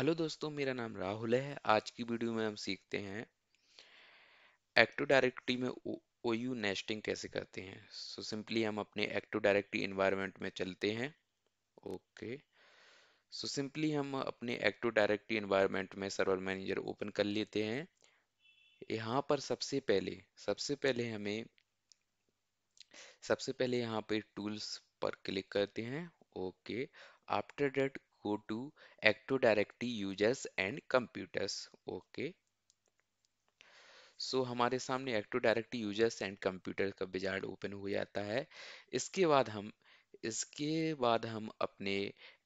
Hello दोस्तों मेरा नाम राहुल है आज की वीडियो में हम सीखते हैं एक्टो डायरेक्टरी में ओ यू नेस्टिंग कैसे करते हैं सो so, सिंपली हम अपने एक्टो डायरेक्टरी इन्वायरमेंट में चलते हैं ओके सो सिंपली हम अपने एक्टो डायरेक्टरी इन्वायरमेंट में सर्वर मैनेजर ओपन कर लेते हैं यहाँ पर सबसे पहले सबसे पहले हमें सबसे पहले यहाँ पे टूल्स पर क्लिक करते हैं okay after that go to Active Directory users and computers. Okay. So so, हमारे सामने active directory users and computer का बिजार्ड ओपन हो जाता है इसके बाद हम इसके बाद हम अपने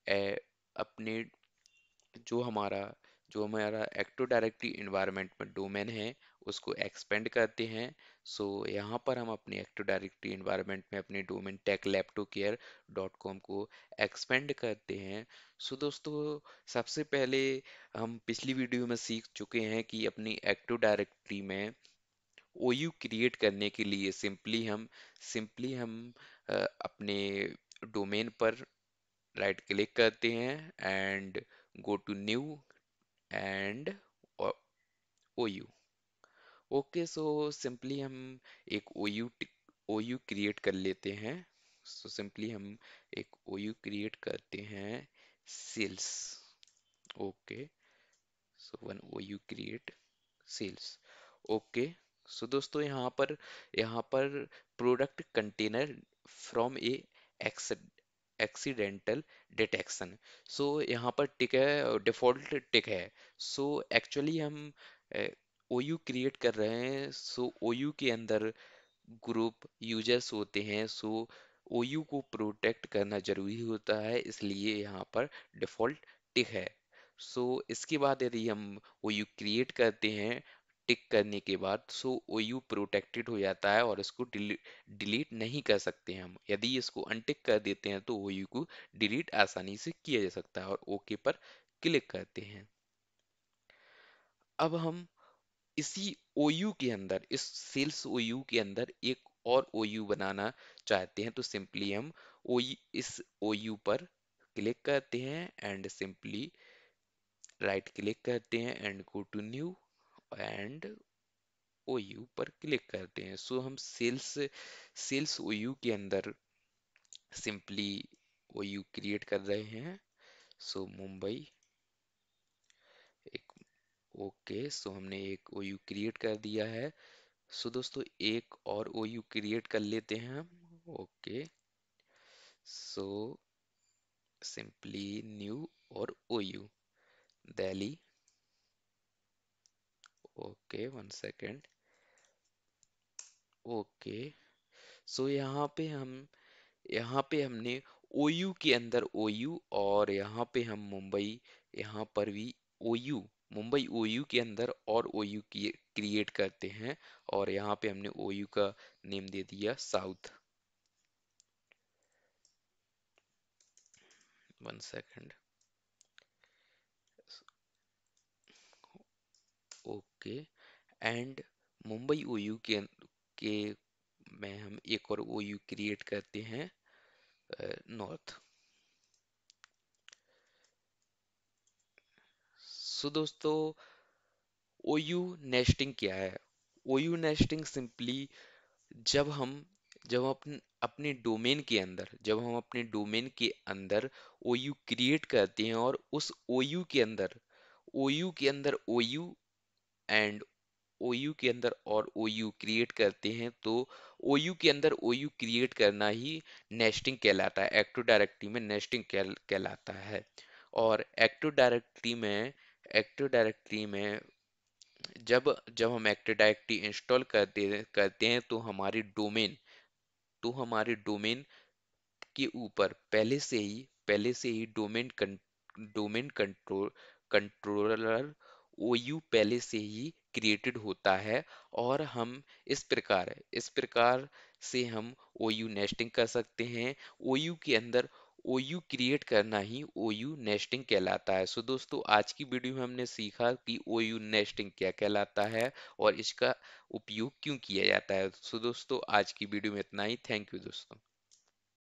ए, अपने जो हमारा जो हमारा एक्टो डायरेक्टरी इन्वायरमेंट में डोमेन है उसको एक्सपेंड करते हैं सो so, यहाँ पर हम अपने एक्टो डायरेक्टरी इन्वायरमेंट में अपने domain tech laptop care dot com को एक्सपेंड करते हैं सो so, दोस्तों सबसे पहले हम पिछली वीडियो में सीख चुके हैं कि अपनी एक्टो डायरेक्टरी में ओ यू क्रिएट करने के लिए सिंपली हम सिंपली हम अपने डोमेन पर राइट क्लिक करते हैं and go to new and O U okay so simply हम एक O U O U create कर लेते हैं सो so, सिंपली हम एक ओ यू क्रिएट करते हैं sales okay so one O U create sales okay so दोस्तों यहाँ पर यहाँ पर प्रोडक्ट कंटेनर फ्रॉम ए एक्सेड एक्सीडेंटल डिटेक्शन सो यहाँ पर टिक है डिफ़ॉल्ट टिक है सो so, एक्चुअली हम ओ यू क्रिएट कर रहे हैं सो ओ यू के अंदर ग्रुप यूजर्स होते हैं सो ओ यू को प्रोटेक्ट करना ज़रूरी होता है इसलिए यहाँ पर डिफ़ॉल्ट टिक है सो so, इसके बाद यदि हम ओ यू क्रिएट करते हैं टिक करने के बाद सो ओ यू प्रोटेक्टेड हो जाता है और इसको डिलीट नहीं कर सकते हम यदि इसको अनटिक कर देते हैं तो ओ यू को डिलीट आसानी से किया जा सकता है और ओके पर क्लिक करते हैं अब हम इसी ओ यू के अंदर इस सेल्स ओ यू के अंदर एक और ओ यू बनाना चाहते हैं तो सिंपली हम ओ इस ओ यू पर क्लिक करते हैं एंड सिंपली राइट क्लिक करते हैं and go to new and O U पर क्लिक करते हैं सो so, हम सेल्स सेल्स ओ यू के अंदर सिंपली ओ यू क्रिएट कर रहे हैं सो so, मुंबई एक ओके okay, सो so हमने एक ओ यू क्रिएट कर दिया है सो so, दोस्तों एक और ओ यू क्रिएट कर लेते हैं हम ओके सो सिंपली न्यू और O U Delhi okay one second okay so यहाँ पे हम यहाँ पे हमने ओ यू के अंदर ओ यू और यहाँ पे हम मुंबई यहाँ पर भी ओयू मुंबई ओयू के अंदर और ओ यू क्रिएट करते हैं और यहाँ पे हमने ओ यू का नेम दे दिया साउथ वन सेकेंड के एंड मुंबई ओ यू के के में हम एक और ओ यू क्रिएट करते हैं नॉर्थ सो दोस्तों ओ यू नेस्टिंग क्या है ओ यू नेस्टिंग सिंपली जब हम जब हम अपने अपने डोमेन के अंदर जब हम अपने डोमेन के अंदर ओ यू क्रिएट करते हैं और उस ओ यू के अंदर ओ यू के अंदर O U and O U के अंदर और ओ यू क्रिएट करते हैं तो ओ यू के अंदर ओ यू क्रिएट करना ही नेस्टिंग कहलाता है एक्टिव डायरेक्टरी में नेस्टिंग कहलाता है और एक्टिव डायरेक्टरी में एक्टिव डायरेक्टरी में जब जब हम एक्टिव डायरेक्टरी इंस्टॉल करते करते हैं तो हमारी डोमेन तो हमारे डोमेन के ऊपर पहले से ही पहले से ही डोमेन कं, domain control controller O U पहले से ही क्रिएटेड होता है और हम इस प्रकार इस प्रकार से हम ओ यू नेस्टिंग कर सकते हैं ओ यू के अंदर ओ यू क्रिएट करना ही ओ यू नेस्टिंग कहलाता है सो so, दोस्तों आज की वीडियो में हमने सीखा कि ओ यू नेस्टिंग क्या कहलाता है और इसका उपयोग क्यों किया जाता है सो so, दोस्तों आज की वीडियो में इतना ही थैंक यू दोस्तों